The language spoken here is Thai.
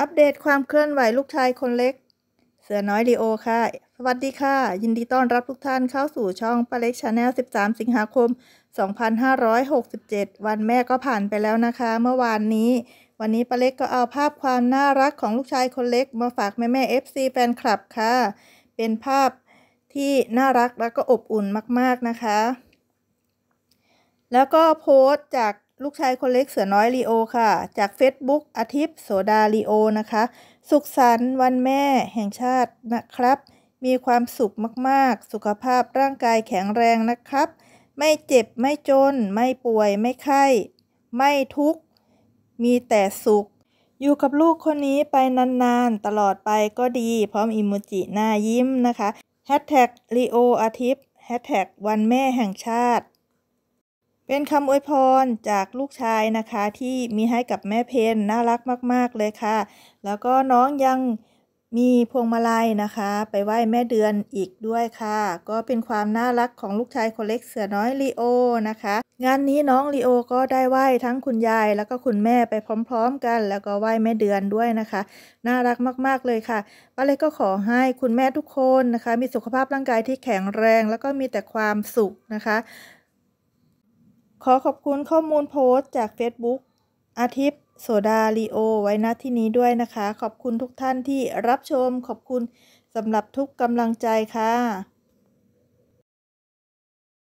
อัปเดตความเคลื่อนไหวลูกชายคนเล็กเสือน้อยดีโอค่ะ สวัสดีค่ะ ยินดีต้อนรับทุกท่านเข้าสู่ช่องปาเล็กชาแนล13 สิงหาคม 2567 วันแม่ก็ผ่านไปแล้วนะคะ เมื่อวานนี้วันนี้ปาเล็กก็เอาภาพความน่ารักของลูกชายคนเล็กมาฝากแม่แม่ FC แฟนคลับค่ะ เป็นภาพที่น่ารักและก็อบอุ่นมาก ๆนะคะ แล้วก็โพสต์จากลูกชายคนเล็กเสือน้อยลีโอ ค่ะ จาก Facebook อาทิตย์โสดาลีโอ นะคะ สุขสันต์วันแม่แห่งชาตินะครับ มีความสุขมากๆ สุขภาพร่างกายแข็งแรงนะครับ ไม่เจ็บไม่จน ไม่ป่วย ไม่ไข้ ไม่ทุกข์มีแต่สุข อยู่กับลูกคนนี้ไปนาน ๆตลอดไปก็ดีพร้อมอิโมจิ หน้ายิ้มนะคะแฮชแท็กลีโออาทิตย์แฮชแท็กวันแม่แห่งชาติเป็นคำอวยพรจากลูกชายนะคะ ที่มีให้กับแม่เพนน่ารักมาก ๆเลยค่ะ แล้วก็น้องยังมีพวงมาลัยนะคะ ไปไหว้แม่เดือนอีกด้วยค่ะ ก็เป็นความน่ารักของลูกชายคนเล็กเสือน้อยลีโอนะคะงานนี้น้องลีโอ ก็ได้ไหว้ทั้งคุณยาย แล้วก็คุณแม่ไปพร้อมๆ กันแล้วก็ไหว้แม่เดือนด้วยนะคะ น่ารักมากๆเลยค่ะป้าเล็กก็ขอให้คุณแม่ทุกคนนะคะ มีสุขภาพร่างกายที่แข็งแรง แล้วก็มีแต่ความสุขนะคะขอขอบคุณข้อมูลโพสต์ จาก Facebook อาทิตย์โสดาลีโอ ไว้ณที่นี้ด้วยนะคะ ขอบคุณทุกท่านที่รับชม ขอบคุณสำหรับทุกกำลังใจค่ะ